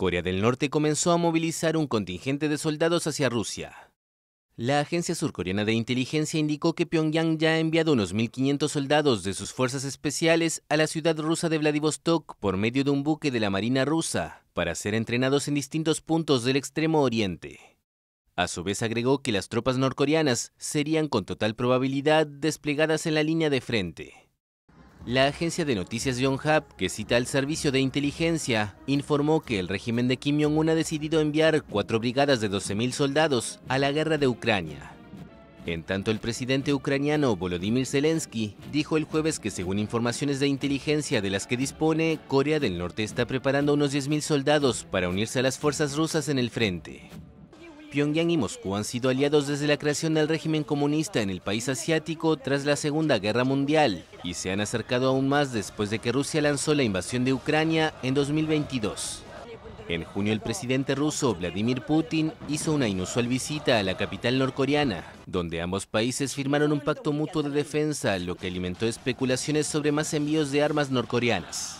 Corea del Norte comenzó a movilizar un contingente de soldados hacia Rusia. La agencia surcoreana de inteligencia indicó que Pyongyang ya ha enviado unos 1.500 soldados de sus fuerzas especiales a la ciudad rusa de Vladivostok por medio de un buque de la Marina rusa para ser entrenados en distintos puntos del extremo oriente. A su vez agregó que las tropas norcoreanas serían con total probabilidad desplegadas en la línea de frente. La agencia de noticias Yonhap, que cita al servicio de inteligencia, informó que el régimen de Kim Jong-un ha decidido enviar cuatro brigadas de 12.000 soldados a la guerra de Ucrania. En tanto, el presidente ucraniano Volodymyr Zelensky dijo el jueves que según informaciones de inteligencia de las que dispone, Corea del Norte está preparando unos 10.000 soldados para unirse a las fuerzas rusas en el frente. Pyongyang y Moscú han sido aliados desde la creación del régimen comunista en el país asiático tras la Segunda Guerra Mundial y se han acercado aún más después de que Rusia lanzó la invasión de Ucrania en 2022. En junio el presidente ruso Vladimir Putin hizo una inusual visita a la capital norcoreana, donde ambos países firmaron un pacto mutuo de defensa, lo que alimentó especulaciones sobre más envíos de armas norcoreanas.